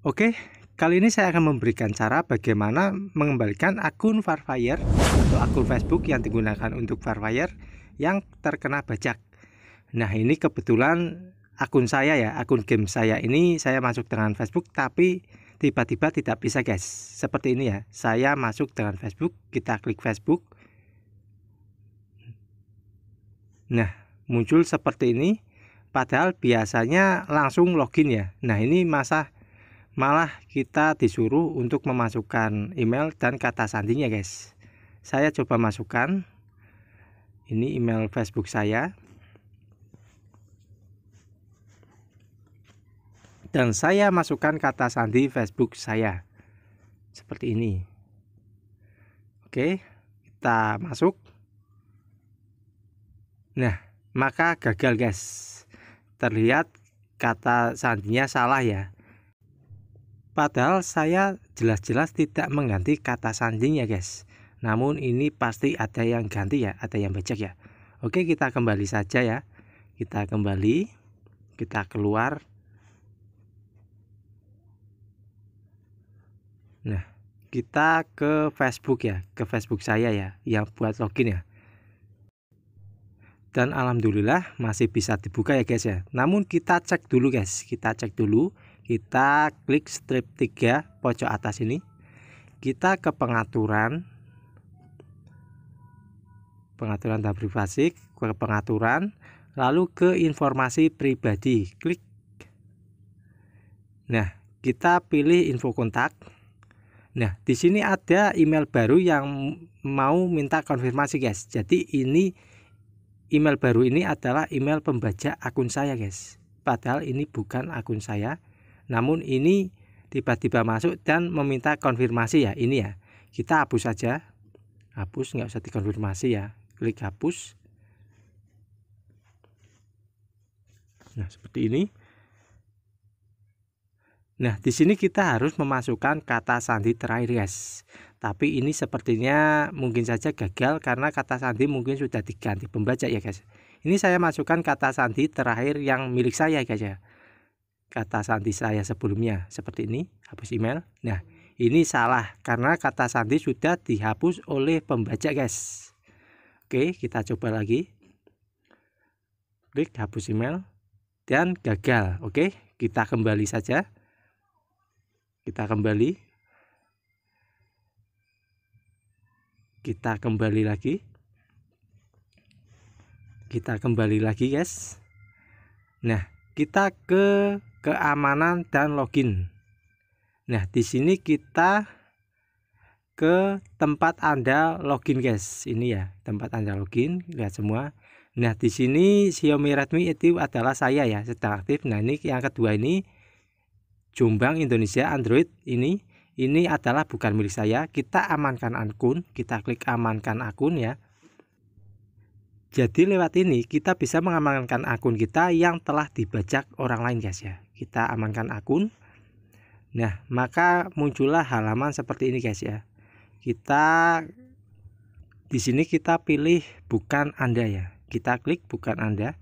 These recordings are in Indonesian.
Oke, kali ini saya akan memberikan cara bagaimana mengembalikan akun Farfire atau akun Facebook yang digunakan untuk Farfire yang terkena bajak. Nah, ini kebetulan akun saya ya, akun game saya ini saya masuk dengan Facebook tapi tiba-tiba tidak bisa guys. Seperti ini ya, saya masuk dengan Facebook, kita klik Facebook. Nah, muncul seperti ini. Padahal biasanya langsung login ya. Nah, ini masa malah kita disuruh untuk memasukkan email dan kata sandinya guys saya coba masukkan ini email Facebook saya dan saya masukkan kata sandi Facebook saya seperti ini oke kita masuk nah maka gagal guys terlihat kata sandinya salah ya Padahal saya jelas-jelas tidak mengganti kata sanding ya guys. Namun ini pasti ada yang ganti ya, ada yang becek ya. Oke kita kembali saja ya. Kita kembali, kita keluar. Nah, kita ke Facebook ya, ke Facebook saya ya, yang buat login ya. Dan alhamdulillah masih bisa dibuka ya guys ya. Namun kita cek dulu guys, kita cek dulu kita klik strip 3 pojok atas ini kita ke pengaturan pengaturan tab privasi ke pengaturan lalu ke informasi pribadi klik nah kita pilih info kontak nah di sini ada email baru yang mau minta konfirmasi guys jadi ini email baru ini adalah email pembaca akun saya guys padahal ini bukan akun saya namun ini tiba-tiba masuk dan meminta konfirmasi ya ini ya kita hapus saja hapus nggak usah dikonfirmasi ya klik hapus nah seperti ini nah di sini kita harus memasukkan kata sandi terakhir guys tapi ini sepertinya mungkin saja gagal karena kata sandi mungkin sudah diganti pembaca ya guys ini saya masukkan kata sandi terakhir yang milik saya guys ya kata sandi saya sebelumnya seperti ini hapus email nah ini salah karena kata sandi sudah dihapus oleh pembaca guys oke kita coba lagi klik hapus email dan gagal oke kita kembali saja kita kembali kita kembali lagi kita kembali lagi guys nah kita ke keamanan dan login. Nah, di sini kita ke tempat Anda login, guys. Ini ya, tempat Anda login, lihat semua. Nah, di sini Xiaomi Redmi itu adalah saya ya, sedang aktif. Nah, ini yang kedua ini Jombang Indonesia Android ini ini adalah bukan milik saya. Kita amankan akun, kita klik amankan akun ya. Jadi lewat ini kita bisa mengamankan akun kita yang telah dibajak orang lain guys ya kita amankan akun nah maka muncullah halaman seperti ini guys ya kita di sini kita pilih bukan Anda ya kita klik bukan Anda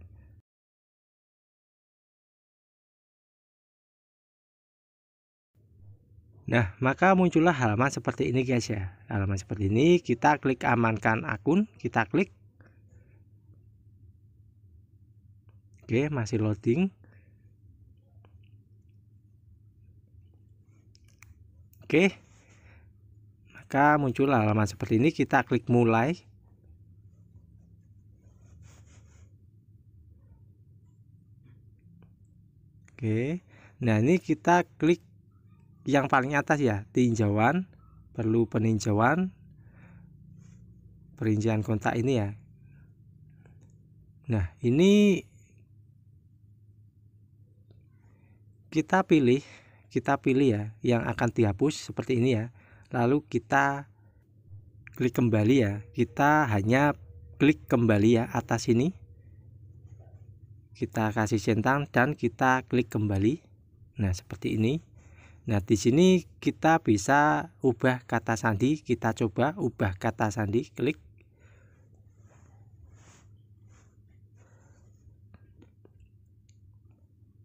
Nah, maka muncullah halaman seperti ini guys ya. Halaman seperti ini, kita klik amankan akun, kita klik. Oke, masih loading. oke maka muncul halaman seperti ini kita klik mulai oke nah ini kita klik yang paling atas ya tinjauan perlu peninjauan perincian kontak ini ya nah ini kita pilih kita pilih ya yang akan dihapus seperti ini ya lalu kita klik kembali ya kita hanya klik kembali ya atas ini kita kasih centang dan kita klik kembali nah seperti ini nah di sini kita bisa ubah kata sandi kita coba ubah kata sandi klik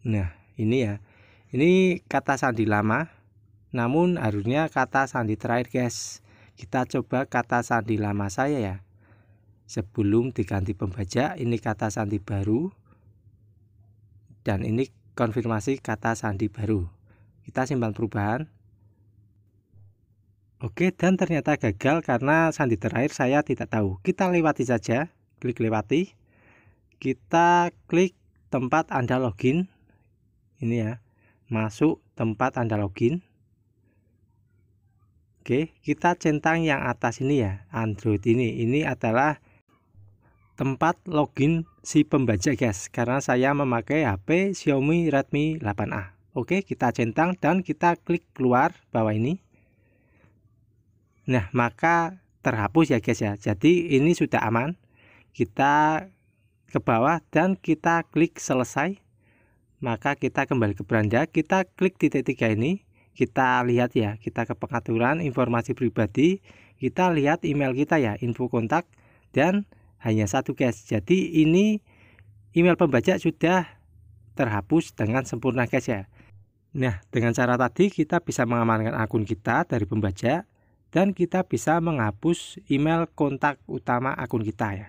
nah ini ya ini kata sandi lama namun harusnya kata sandi terakhir guys kita coba kata sandi lama saya ya sebelum diganti pembajak ini kata sandi baru dan ini konfirmasi kata sandi baru kita simpan perubahan Oke dan ternyata gagal karena sandi terakhir saya tidak tahu kita lewati saja klik lewati kita klik tempat Anda login ini ya masuk tempat Anda login. Oke, kita centang yang atas ini ya, Android ini. Ini adalah tempat login si pembaca guys, karena saya memakai HP Xiaomi Redmi 8A. Oke, kita centang dan kita klik keluar bawah ini. Nah, maka terhapus ya guys ya. Jadi ini sudah aman. Kita ke bawah dan kita klik selesai maka kita kembali ke beranda kita klik titik tiga ini kita lihat ya kita ke pengaturan informasi pribadi kita lihat email kita ya info kontak dan hanya satu guys jadi ini email pembajak sudah terhapus dengan sempurna guys ya. Nah, dengan cara tadi kita bisa mengamankan akun kita dari pembajak dan kita bisa menghapus email kontak utama akun kita ya.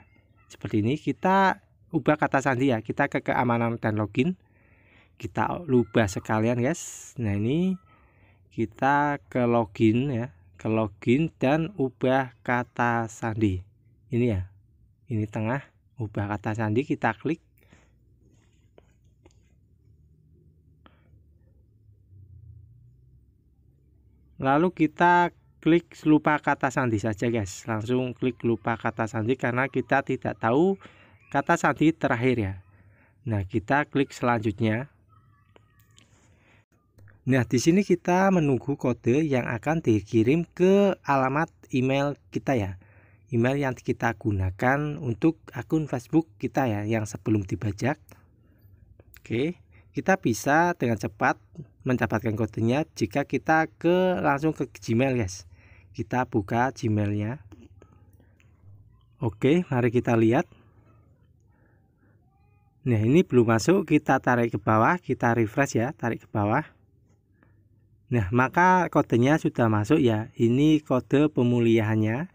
Seperti ini kita ubah kata sandi ya, kita ke keamanan dan login kita lubah sekalian guys nah ini kita ke login ya ke login dan ubah kata sandi ini ya ini tengah ubah kata sandi kita klik lalu kita klik lupa kata sandi saja guys langsung klik lupa kata sandi karena kita tidak tahu kata sandi terakhir ya nah kita klik selanjutnya Nah, di sini kita menunggu kode yang akan dikirim ke alamat email kita ya. Email yang kita gunakan untuk akun Facebook kita ya yang sebelum dibajak. Oke, kita bisa dengan cepat mendapatkan kodenya jika kita ke langsung ke Gmail, guys. Kita buka Gmailnya. Oke, mari kita lihat. Nah, ini belum masuk, kita tarik ke bawah, kita refresh ya, tarik ke bawah. Nah, maka kodenya sudah masuk ya. Ini kode pemulihannya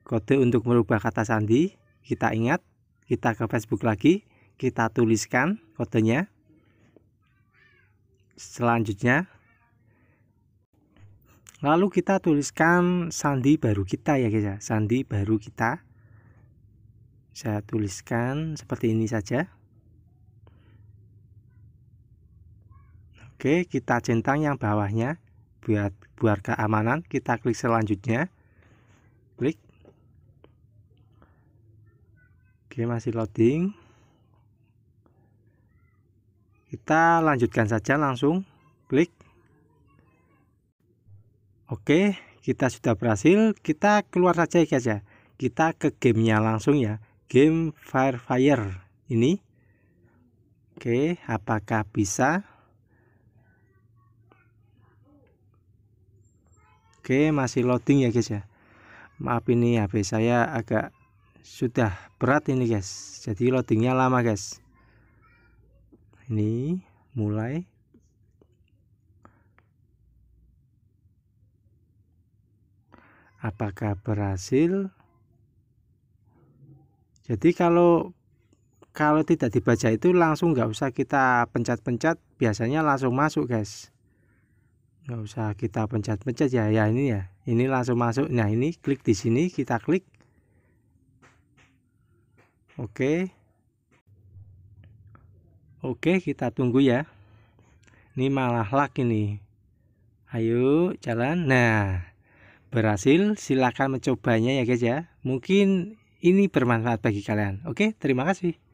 Kode untuk merubah kata sandi. Kita ingat, kita ke Facebook lagi, kita tuliskan kodenya. Selanjutnya lalu kita tuliskan sandi baru kita ya guys ya sandi baru kita saya tuliskan seperti ini saja Oke, kita centang yang bawahnya buat buat keamanan. Kita klik selanjutnya. Klik. Oke, masih loading. Kita lanjutkan saja langsung. Klik. Oke, kita sudah berhasil. Kita keluar saja guys ya. Kita ke gamenya langsung ya. Game Fire Fire ini. Oke, apakah bisa? Oke masih loading ya guys ya Maaf ini HP saya agak sudah berat ini guys Jadi loadingnya lama guys Ini mulai Apakah berhasil Jadi kalau kalau tidak dibaca itu langsung nggak usah kita pencet-pencet biasanya langsung masuk guys nggak usah kita pencet-pencet ya ya ini ya ini langsung masuk nah ini klik di sini kita klik oke oke kita tunggu ya ini malah lak ini ayo jalan nah berhasil silahkan mencobanya ya guys ya mungkin ini bermanfaat bagi kalian oke terima kasih